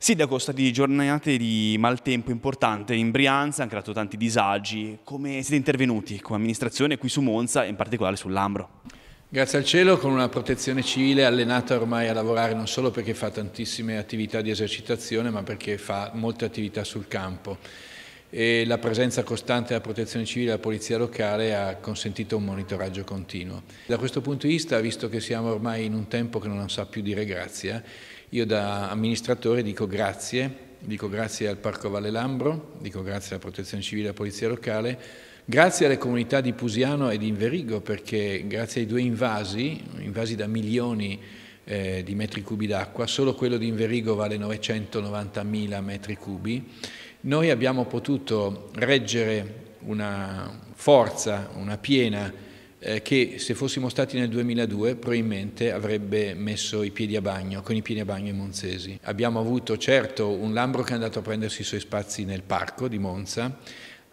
Sindaco, sono state giornate di maltempo importante in Brianza, hanno creato tanti disagi. Come siete intervenuti come amministrazione qui su Monza e in particolare sull'Ambro? Grazie al cielo con una protezione civile allenata ormai a lavorare non solo perché fa tantissime attività di esercitazione ma perché fa molte attività sul campo e la presenza costante della protezione civile e della polizia locale ha consentito un monitoraggio continuo. Da questo punto di vista, visto che siamo ormai in un tempo che non sa più dire grazie, io da amministratore dico grazie, dico grazie al Parco Valle Lambro, dico grazie alla protezione civile e alla polizia locale, grazie alle comunità di Pusiano e di Inverigo perché grazie ai due invasi, invasi da milioni eh, di metri cubi d'acqua, solo quello di Inverigo vale 990.000 metri cubi, noi abbiamo potuto reggere una forza, una piena, eh, che se fossimo stati nel 2002 probabilmente avrebbe messo i piedi a bagno, con i piedi a bagno i monzesi. Abbiamo avuto certo un Lambro che è andato a prendersi i suoi spazi nel parco di Monza,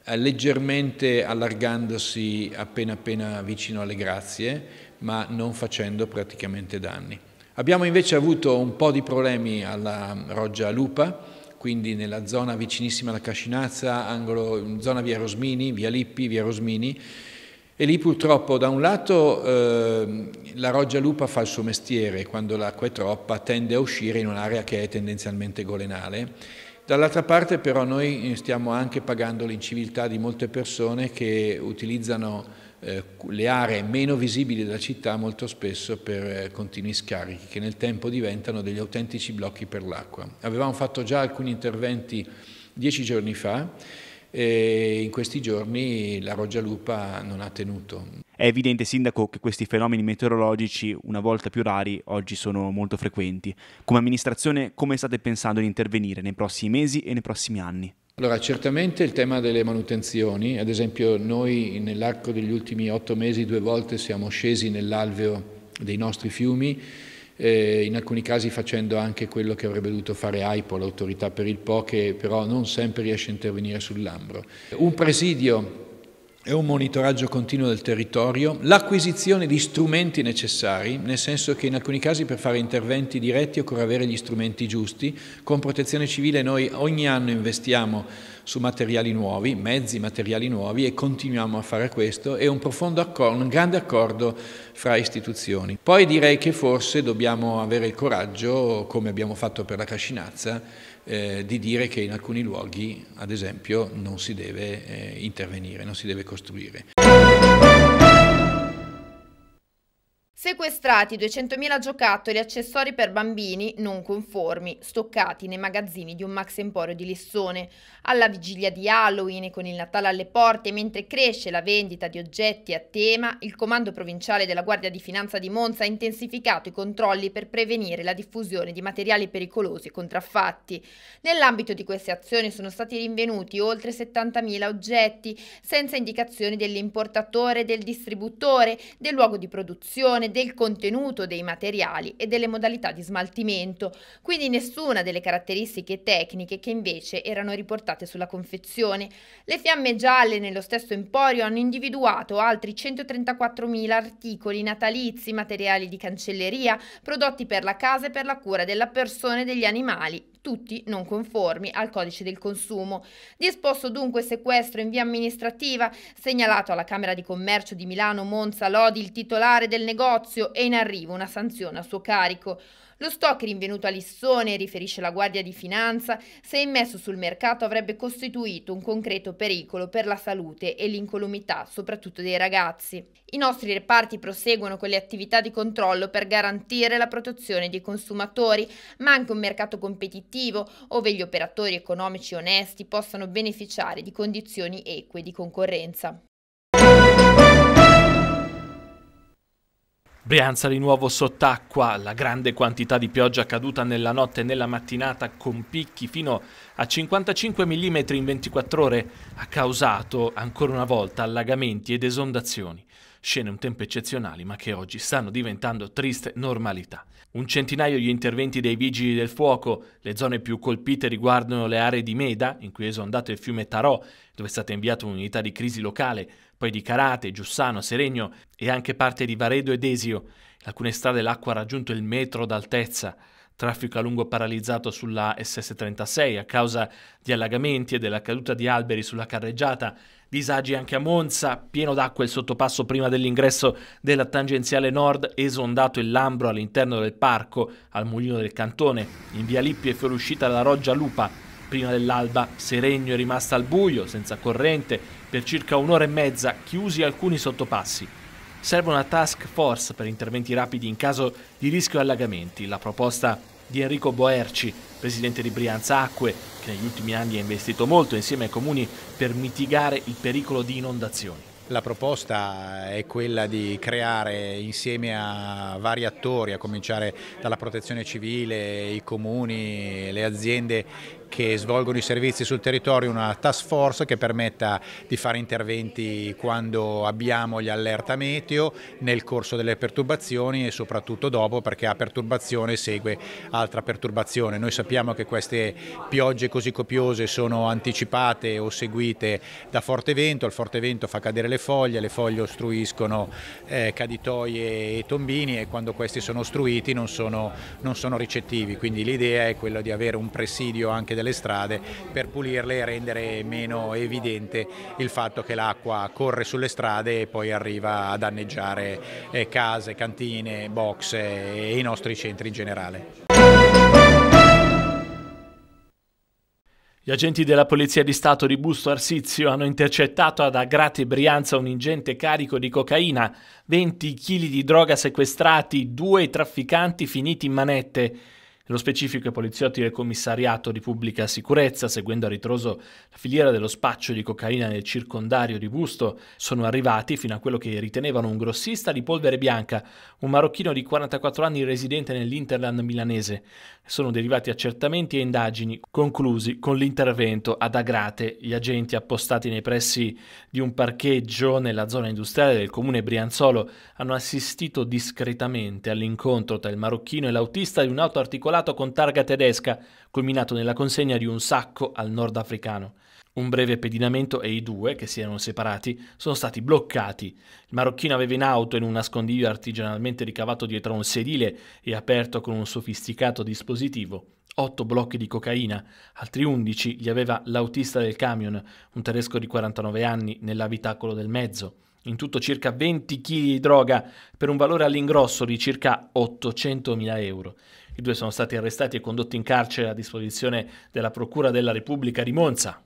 eh, leggermente allargandosi appena appena vicino alle grazie, ma non facendo praticamente danni. Abbiamo invece avuto un po' di problemi alla Roggia Lupa, quindi nella zona vicinissima alla Cascinazza, angolo, zona via Rosmini, via Lippi, via Rosmini, e lì purtroppo da un lato eh, la roggia lupa fa il suo mestiere, quando l'acqua è troppa tende a uscire in un'area che è tendenzialmente golenale, dall'altra parte però noi stiamo anche pagando l'inciviltà di molte persone che utilizzano eh, le aree meno visibili della città molto spesso per eh, continui scarichi che nel tempo diventano degli autentici blocchi per l'acqua. Avevamo fatto già alcuni interventi dieci giorni fa e in questi giorni la roggia lupa non ha tenuto. È evidente, Sindaco, che questi fenomeni meteorologici, una volta più rari, oggi sono molto frequenti. Come amministrazione, come state pensando di intervenire nei prossimi mesi e nei prossimi anni? Allora, certamente il tema delle manutenzioni, ad esempio noi nell'arco degli ultimi otto mesi due volte siamo scesi nell'alveo dei nostri fiumi, eh, in alcuni casi facendo anche quello che avrebbe dovuto fare AIPO, l'autorità per il Po, che però non sempre riesce a intervenire sull'Ambro. Un presidio è un monitoraggio continuo del territorio, l'acquisizione di strumenti necessari, nel senso che in alcuni casi per fare interventi diretti occorre avere gli strumenti giusti. Con protezione civile noi ogni anno investiamo su materiali nuovi, mezzi, materiali nuovi e continuiamo a fare questo è un profondo accordo, un grande accordo fra istituzioni. Poi direi che forse dobbiamo avere il coraggio, come abbiamo fatto per la Cascinazza, eh, di dire che in alcuni luoghi, ad esempio, non si deve eh, intervenire, non si deve costruire. Sequestrati 200.000 giocattoli e accessori per bambini non conformi, stoccati nei magazzini di un Max Emporio di Lissone. Alla vigilia di Halloween e con il Natale alle porte, mentre cresce la vendita di oggetti a tema, il Comando Provinciale della Guardia di Finanza di Monza ha intensificato i controlli per prevenire la diffusione di materiali pericolosi e contraffatti. Nell'ambito di queste azioni sono stati rinvenuti oltre 70.000 oggetti, senza indicazioni dell'importatore, del distributore, del luogo di produzione, del contenuto dei materiali e delle modalità di smaltimento, quindi nessuna delle caratteristiche tecniche che invece erano riportate sulla confezione. Le fiamme gialle nello stesso emporio hanno individuato altri 134.000 articoli natalizi, materiali di cancelleria, prodotti per la casa e per la cura della persona e degli animali, tutti non conformi al codice del consumo. Disposto dunque sequestro in via amministrativa, segnalato alla Camera di Commercio di Milano Monza Lodi il titolare del negozio e in arrivo una sanzione a suo carico. Lo stock rinvenuto a Lissone, riferisce la Guardia di Finanza, se immesso sul mercato avrebbe costituito un concreto pericolo per la salute e l'incolumità, soprattutto dei ragazzi. I nostri reparti proseguono con le attività di controllo per garantire la protezione dei consumatori, ma anche un mercato competitivo ove gli operatori economici onesti possano beneficiare di condizioni eque di concorrenza. Brianza di nuovo sott'acqua, la grande quantità di pioggia caduta nella notte e nella mattinata con picchi fino a 55 mm in 24 ore ha causato ancora una volta allagamenti ed esondazioni, scene un tempo eccezionali ma che oggi stanno diventando triste normalità. Un centinaio di interventi dei vigili del fuoco, le zone più colpite riguardano le aree di Meda, in cui è esondato il fiume Tarò, dove è stata inviata un'unità di crisi locale, poi di Carate, Giussano, Seregno e anche parte di Varedo ed Esio. In alcune strade l'acqua ha raggiunto il metro d'altezza. Traffico a lungo paralizzato sulla SS36 a causa di allagamenti e della caduta di alberi sulla carreggiata Disagi anche a Monza, pieno d'acqua il sottopasso prima dell'ingresso della tangenziale nord, esondato il Lambro all'interno del parco, al mulino del Cantone, in via Lippi è fuoriuscita la Roggia Lupa. Prima dell'alba Seregno è rimasta al buio, senza corrente, per circa un'ora e mezza, chiusi alcuni sottopassi. Serve una task force per interventi rapidi in caso di rischio allagamenti. La proposta di Enrico Boerci, presidente di Brianza Acque, che negli ultimi anni ha investito molto insieme ai comuni per mitigare il pericolo di inondazioni. La proposta è quella di creare insieme a vari attori, a cominciare dalla protezione civile, i comuni, le aziende che svolgono i servizi sul territorio una task force che permetta di fare interventi quando abbiamo gli allerta meteo, nel corso delle perturbazioni e soprattutto dopo perché a perturbazione segue altra perturbazione. Noi sappiamo che queste piogge così copiose sono anticipate o seguite da forte vento, il forte vento fa cadere le foglie, le foglie ostruiscono eh, caditoie e tombini e quando questi sono ostruiti non sono, non sono ricettivi, quindi l'idea è quella di avere un presidio anche della delle strade per pulirle e rendere meno evidente il fatto che l'acqua corre sulle strade e poi arriva a danneggiare eh, case, cantine, box eh, e i nostri centri in generale. Gli agenti della Polizia di Stato di Busto Arsizio hanno intercettato ad Agrate Brianza un ingente carico di cocaina, 20 kg di droga sequestrati, due trafficanti finiti in manette nello specifico i poliziotti del commissariato di pubblica sicurezza, seguendo a ritroso la filiera dello spaccio di cocaina nel circondario di Busto, sono arrivati fino a quello che ritenevano un grossista di polvere bianca, un marocchino di 44 anni residente nell'Interland milanese. Sono derivati accertamenti e indagini, conclusi con l'intervento ad Agrate, gli agenti appostati nei pressi di un parcheggio nella zona industriale del comune Brianzolo hanno assistito discretamente all'incontro tra il marocchino e l'autista di un'auto articolata articolato con targa tedesca, culminato nella consegna di un sacco al nordafricano. Un breve pedinamento e i due, che si erano separati, sono stati bloccati. Il marocchino aveva in auto in un nascondiglio artigianalmente ricavato dietro un sedile e aperto con un sofisticato dispositivo. Otto blocchi di cocaina, altri undici li aveva l'autista del camion, un tedesco di 49 anni, nell'abitacolo del mezzo. In tutto circa 20 kg di droga per un valore all'ingrosso di circa 800.000 euro. I due sono stati arrestati e condotti in carcere a disposizione della Procura della Repubblica di Monza.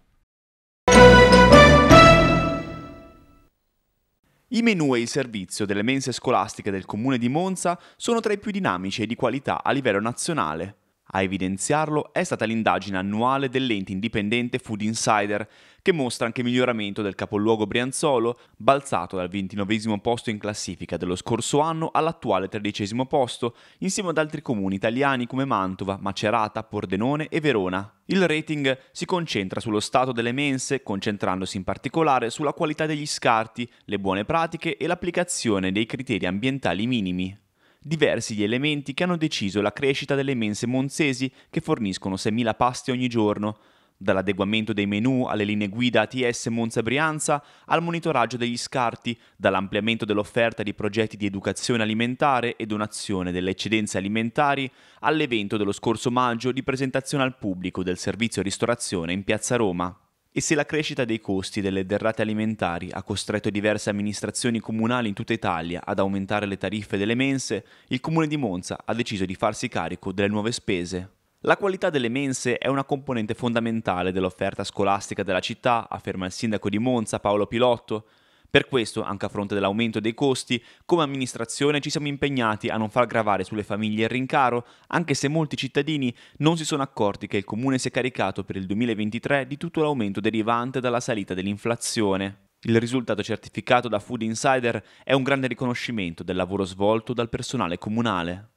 I menu e il servizio delle mense scolastiche del comune di Monza sono tra i più dinamici e di qualità a livello nazionale. A evidenziarlo è stata l'indagine annuale dell'ente indipendente Food Insider, che mostra anche miglioramento del capoluogo brianzolo, balzato dal 29 posto in classifica dello scorso anno all'attuale 13 posto, insieme ad altri comuni italiani come Mantova, Macerata, Pordenone e Verona. Il rating si concentra sullo stato delle mense, concentrandosi in particolare sulla qualità degli scarti, le buone pratiche e l'applicazione dei criteri ambientali minimi diversi gli elementi che hanno deciso la crescita delle mense monzesi che forniscono 6.000 pasti ogni giorno, dall'adeguamento dei menu alle linee guida ATS Monza Brianza al monitoraggio degli scarti, dall'ampliamento dell'offerta di progetti di educazione alimentare e donazione delle eccedenze alimentari all'evento dello scorso maggio di presentazione al pubblico del servizio ristorazione in Piazza Roma. E se la crescita dei costi delle derrate alimentari ha costretto diverse amministrazioni comunali in tutta Italia ad aumentare le tariffe delle mense, il comune di Monza ha deciso di farsi carico delle nuove spese. La qualità delle mense è una componente fondamentale dell'offerta scolastica della città, afferma il sindaco di Monza Paolo Pilotto, per questo, anche a fronte dell'aumento dei costi, come amministrazione ci siamo impegnati a non far gravare sulle famiglie il rincaro, anche se molti cittadini non si sono accorti che il comune si è caricato per il 2023 di tutto l'aumento derivante dalla salita dell'inflazione. Il risultato certificato da Food Insider è un grande riconoscimento del lavoro svolto dal personale comunale.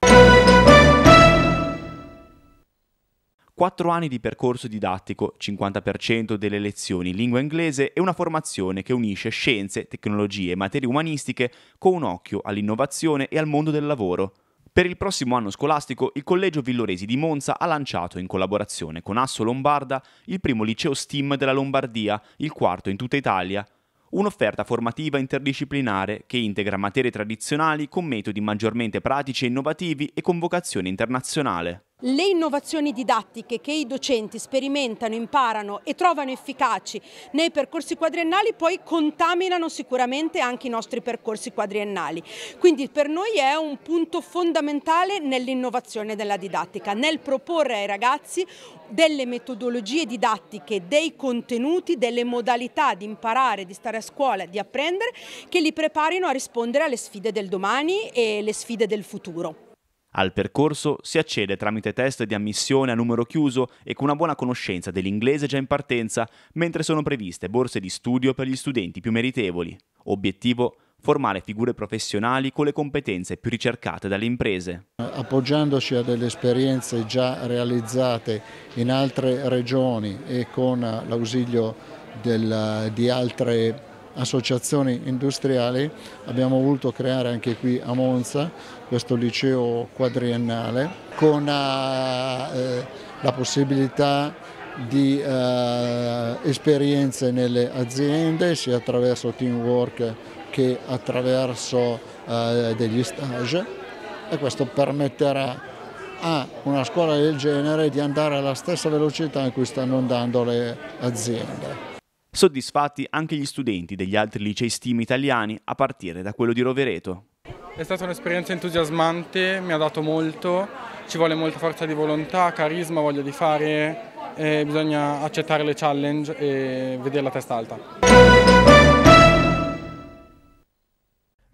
4 anni di percorso didattico, 50% delle lezioni in lingua inglese e una formazione che unisce scienze, tecnologie e materie umanistiche con un occhio all'innovazione e al mondo del lavoro. Per il prossimo anno scolastico il Collegio Villoresi di Monza ha lanciato, in collaborazione con Asso Lombarda, il primo liceo STEAM della Lombardia, il quarto in tutta Italia. Un'offerta formativa interdisciplinare che integra materie tradizionali con metodi maggiormente pratici e innovativi e con vocazione internazionale le innovazioni didattiche che i docenti sperimentano, imparano e trovano efficaci nei percorsi quadriennali poi contaminano sicuramente anche i nostri percorsi quadriennali. Quindi per noi è un punto fondamentale nell'innovazione della didattica, nel proporre ai ragazzi delle metodologie didattiche, dei contenuti, delle modalità di imparare, di stare a scuola, di apprendere, che li preparino a rispondere alle sfide del domani e le sfide del futuro. Al percorso si accede tramite test di ammissione a numero chiuso e con una buona conoscenza dell'inglese già in partenza, mentre sono previste borse di studio per gli studenti più meritevoli. Obiettivo formare figure professionali con le competenze più ricercate dalle imprese. Appoggiandoci a delle esperienze già realizzate in altre regioni e con l'ausilio del, di altre associazioni industriali, abbiamo voluto creare anche qui a Monza questo liceo quadriennale con eh, eh, la possibilità di eh, esperienze nelle aziende sia attraverso teamwork che attraverso eh, degli stage e questo permetterà a una scuola del genere di andare alla stessa velocità in cui stanno andando le aziende. Soddisfatti anche gli studenti degli altri licei STEAM italiani, a partire da quello di Rovereto. È stata un'esperienza entusiasmante, mi ha dato molto, ci vuole molta forza di volontà, carisma, voglia di fare, bisogna accettare le challenge e vedere la testa alta.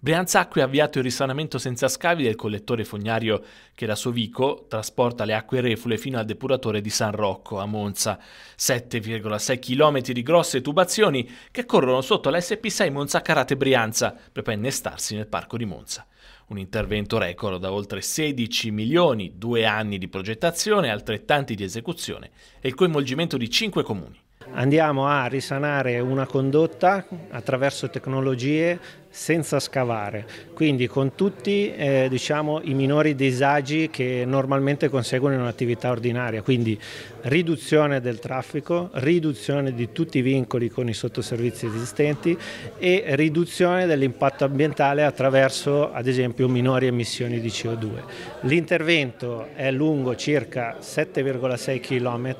Brianzacque ha avviato il risanamento senza scavi del collettore fognario che da Sovico trasporta le acque refule fino al depuratore di San Rocco a Monza. 7,6 km di grosse tubazioni che corrono sotto la SP6 Monza Carate Brianza per poi innestarsi nel parco di Monza. Un intervento record da oltre 16 milioni, due anni di progettazione, altrettanti di esecuzione e il coinvolgimento di cinque comuni andiamo a risanare una condotta attraverso tecnologie senza scavare, quindi con tutti eh, diciamo, i minori disagi che normalmente conseguono in un'attività ordinaria, quindi riduzione del traffico, riduzione di tutti i vincoli con i sottoservizi esistenti e riduzione dell'impatto ambientale attraverso ad esempio minori emissioni di CO2. L'intervento è lungo circa 7,6 km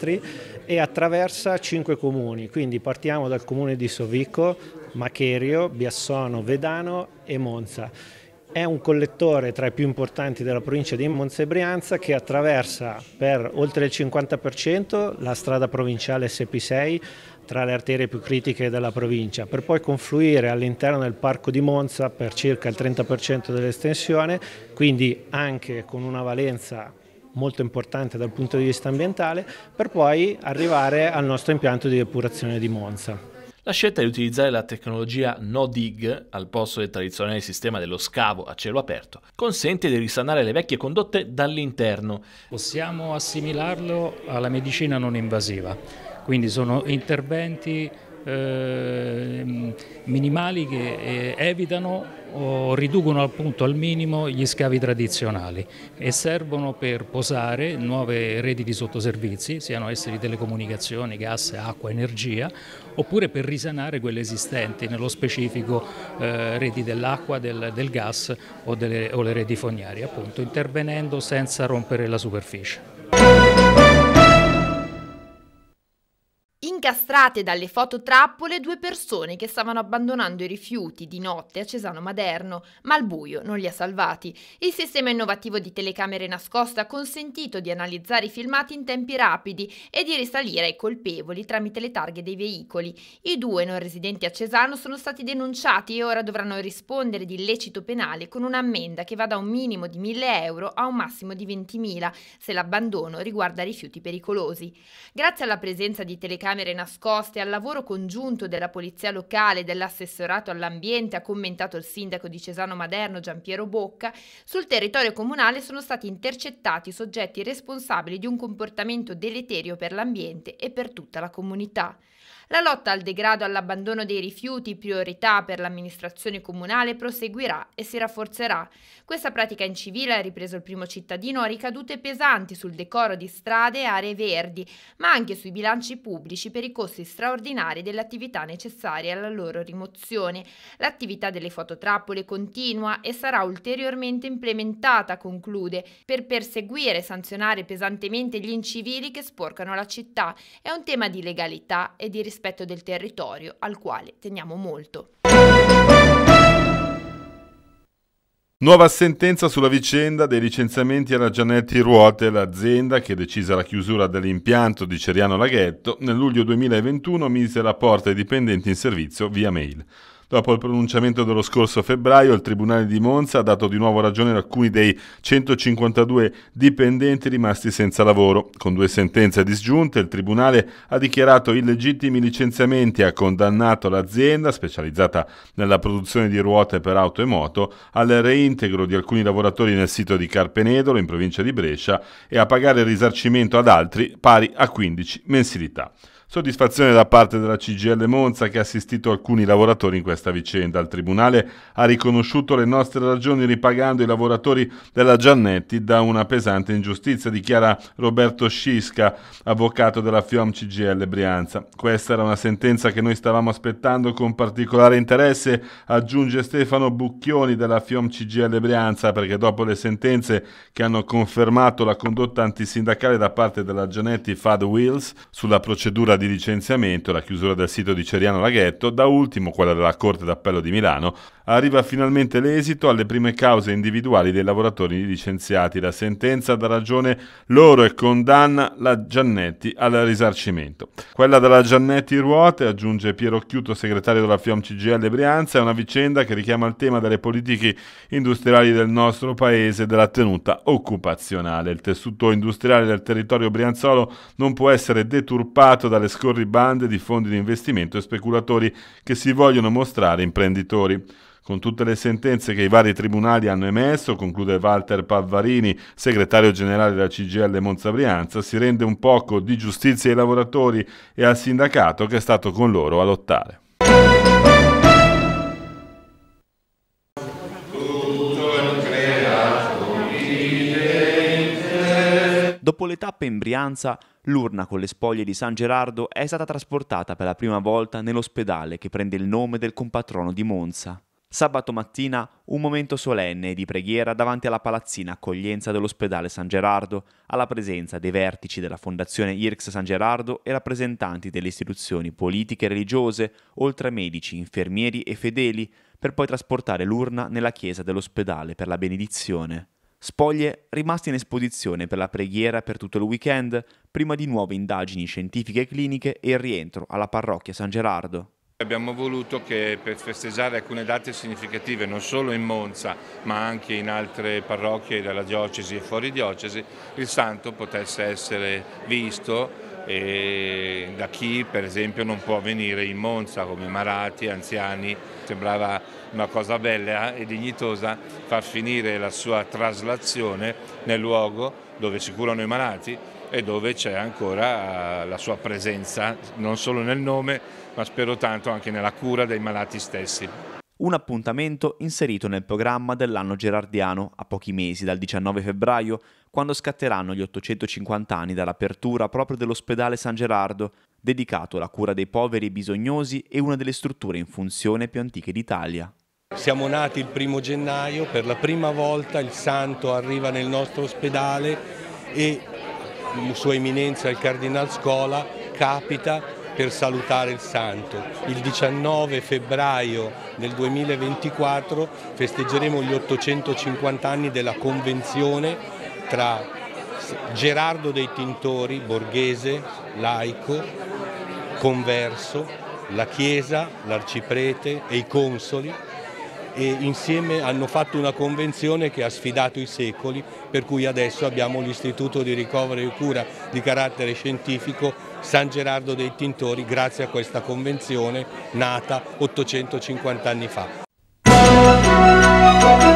e attraversa 5 comuni, quindi partiamo dal comune di Sovico, Macherio, Biassono, Vedano e Monza. È un collettore tra i più importanti della provincia di Monza e Brianza che attraversa per oltre il 50% la strada provinciale SP6 tra le arterie più critiche della provincia, per poi confluire all'interno del parco di Monza per circa il 30% dell'estensione, quindi anche con una valenza molto importante dal punto di vista ambientale, per poi arrivare al nostro impianto di depurazione di Monza. La scelta di utilizzare la tecnologia no dig al posto del tradizionale sistema dello scavo a cielo aperto consente di risanare le vecchie condotte dall'interno. Possiamo assimilarlo alla medicina non invasiva, quindi sono interventi Ehm, minimali che eh, evitano o riducono appunto al minimo gli scavi tradizionali e servono per posare nuove reti di sottoservizi, siano essi di telecomunicazioni, gas, acqua, energia, oppure per risanare quelle esistenti, nello specifico eh, reti dell'acqua, del, del, gas o, delle, o le reti fognarie, appunto intervenendo senza rompere la superficie. incastrate dalle fototrappole due persone che stavano abbandonando i rifiuti di notte a Cesano Maderno, ma il buio non li ha salvati. Il sistema innovativo di telecamere nascoste ha consentito di analizzare i filmati in tempi rapidi e di risalire ai colpevoli tramite le targhe dei veicoli. I due non residenti a Cesano sono stati denunciati e ora dovranno rispondere di illecito penale con un'ammenda che va da un minimo di 1000 euro a un massimo di 20.000 se l'abbandono riguarda rifiuti pericolosi. Grazie alla presenza di telecamere opere nascoste al lavoro congiunto della Polizia Locale e dell'Assessorato all'Ambiente, ha commentato il sindaco di Cesano Maderno Giampiero Bocca, sul territorio comunale sono stati intercettati soggetti responsabili di un comportamento deleterio per l'ambiente e per tutta la comunità. La lotta al degrado e all'abbandono dei rifiuti, priorità per l'amministrazione comunale, proseguirà e si rafforzerà. Questa pratica incivile, ha ripreso il primo cittadino, ha ricadute pesanti sul decoro di strade e aree verdi, ma anche sui bilanci pubblici per i costi straordinari delle attività necessarie alla loro rimozione. L'attività delle fototrappole continua e sarà ulteriormente implementata, conclude, per perseguire e sanzionare pesantemente gli incivili che sporcano la città. È un tema di legalità e di rispetto rispetto del territorio al quale teniamo molto. Nuova sentenza sulla vicenda dei licenziamenti alla Gianetti Ruote, l'azienda che decisa la chiusura dell'impianto di Ceriano Laghetto nel luglio 2021 mise la porta ai dipendenti in servizio via mail. Dopo il pronunciamento dello scorso febbraio, il Tribunale di Monza ha dato di nuovo ragione ad alcuni dei 152 dipendenti rimasti senza lavoro. Con due sentenze disgiunte, il Tribunale ha dichiarato illegittimi licenziamenti e ha condannato l'azienda, specializzata nella produzione di ruote per auto e moto, al reintegro di alcuni lavoratori nel sito di Carpenedolo, in provincia di Brescia, e a pagare il risarcimento ad altri pari a 15 mensilità. Soddisfazione da parte della CGL Monza che ha assistito alcuni lavoratori in questa vicenda. Il Tribunale ha riconosciuto le nostre ragioni ripagando i lavoratori della Giannetti da una pesante ingiustizia, dichiara Roberto Scisca, avvocato della FIOM CGL Brianza. Questa era una sentenza che noi stavamo aspettando con particolare interesse, aggiunge Stefano Bucchioni della FIOM CGL Brianza, perché dopo le sentenze che hanno confermato la condotta antisindacale da parte della Giannetti Fad Wills sulla procedura di licenziamento, la chiusura del sito di Ceriano Laghetto, da ultimo quella della Corte d'Appello di Milano, arriva finalmente l'esito alle prime cause individuali dei lavoratori licenziati. La sentenza dà ragione loro e condanna la Giannetti al risarcimento. Quella della Giannetti Ruote, aggiunge Piero Chiuto, segretario della FIOM CGL Brianza, è una vicenda che richiama il tema delle politiche industriali del nostro paese e della tenuta occupazionale. Il tessuto industriale del territorio brianzolo non può essere deturpato dalle le scorribande di fondi di investimento e speculatori che si vogliono mostrare imprenditori. Con tutte le sentenze che i vari tribunali hanno emesso, conclude Walter Pavvarini, segretario generale della CGL Monza Brianza, si rende un poco di giustizia ai lavoratori e al sindacato che è stato con loro a lottare. Dopo le tappe in Brianza, l'urna con le spoglie di San Gerardo è stata trasportata per la prima volta nell'ospedale che prende il nome del compatrono di Monza. Sabato mattina un momento solenne di preghiera davanti alla palazzina accoglienza dell'ospedale San Gerardo, alla presenza dei vertici della Fondazione IRCS San Gerardo e rappresentanti delle istituzioni politiche e religiose, oltre a medici, infermieri e fedeli, per poi trasportare l'urna nella chiesa dell'ospedale per la benedizione spoglie rimaste in esposizione per la preghiera per tutto il weekend, prima di nuove indagini scientifiche e cliniche e il rientro alla parrocchia San Gerardo. Abbiamo voluto che per festeggiare alcune date significative non solo in Monza ma anche in altre parrocchie della diocesi e fuori diocesi il santo potesse essere visto e da chi per esempio non può venire in Monza come malati, anziani, sembrava una cosa bella e dignitosa far finire la sua traslazione nel luogo dove si curano i malati e dove c'è ancora la sua presenza non solo nel nome ma spero tanto anche nella cura dei malati stessi un appuntamento inserito nel programma dell'anno gerardiano a pochi mesi dal 19 febbraio, quando scatteranno gli 850 anni dall'apertura proprio dell'ospedale San Gerardo, dedicato alla cura dei poveri e bisognosi e una delle strutture in funzione più antiche d'Italia. Siamo nati il primo gennaio, per la prima volta il santo arriva nel nostro ospedale e Sua Eminenza il Cardinal Scola capita per salutare il santo. Il 19 febbraio del 2024 festeggeremo gli 850 anni della convenzione tra Gerardo dei Tintori, borghese, laico, converso, la Chiesa, l'arciprete e i consoli e insieme hanno fatto una convenzione che ha sfidato i secoli, per cui adesso abbiamo l'Istituto di Ricovero e Cura di carattere scientifico San Gerardo dei Tintori grazie a questa convenzione nata 850 anni fa.